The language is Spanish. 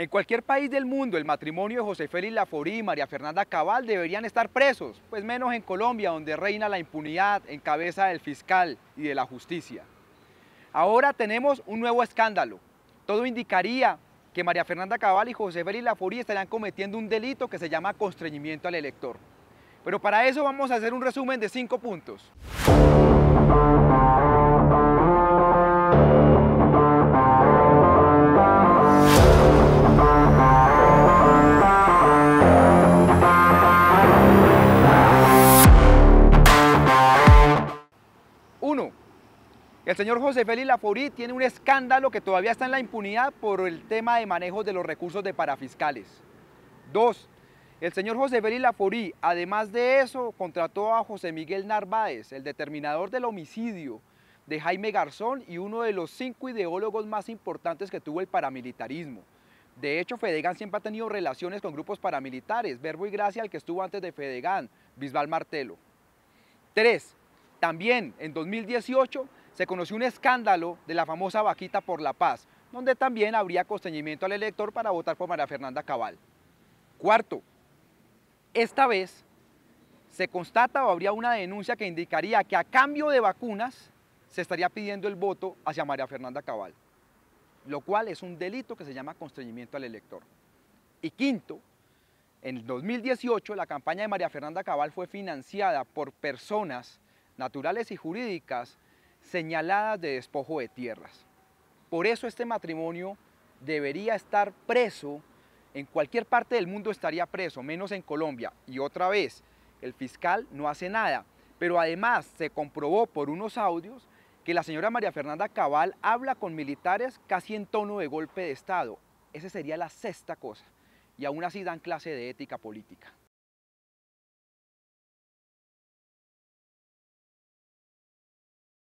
En cualquier país del mundo, el matrimonio de José Félix Laforí y María Fernanda Cabal deberían estar presos, pues menos en Colombia, donde reina la impunidad en cabeza del fiscal y de la justicia. Ahora tenemos un nuevo escándalo. Todo indicaría que María Fernanda Cabal y José Félix Laforí estarían cometiendo un delito que se llama constreñimiento al elector. Pero para eso vamos a hacer un resumen de cinco puntos. El señor José Félix Laforí tiene un escándalo que todavía está en la impunidad por el tema de manejo de los recursos de parafiscales. Dos, el señor José Félix Laforí, además de eso, contrató a José Miguel Narváez, el determinador del homicidio de Jaime Garzón y uno de los cinco ideólogos más importantes que tuvo el paramilitarismo. De hecho, Fedegan siempre ha tenido relaciones con grupos paramilitares, Verbo y Gracia, al que estuvo antes de Fedegan, Bisbal Martelo. Tres, también en 2018 se conoció un escándalo de la famosa vaquita por la paz, donde también habría constreñimiento al elector para votar por María Fernanda Cabal. Cuarto, esta vez se constata o habría una denuncia que indicaría que a cambio de vacunas se estaría pidiendo el voto hacia María Fernanda Cabal, lo cual es un delito que se llama constreñimiento al elector. Y quinto, en 2018 la campaña de María Fernanda Cabal fue financiada por personas naturales y jurídicas señaladas de despojo de tierras. Por eso este matrimonio debería estar preso, en cualquier parte del mundo estaría preso, menos en Colombia. Y otra vez, el fiscal no hace nada. Pero además se comprobó por unos audios que la señora María Fernanda Cabal habla con militares casi en tono de golpe de Estado. Esa sería la sexta cosa. Y aún así dan clase de ética política.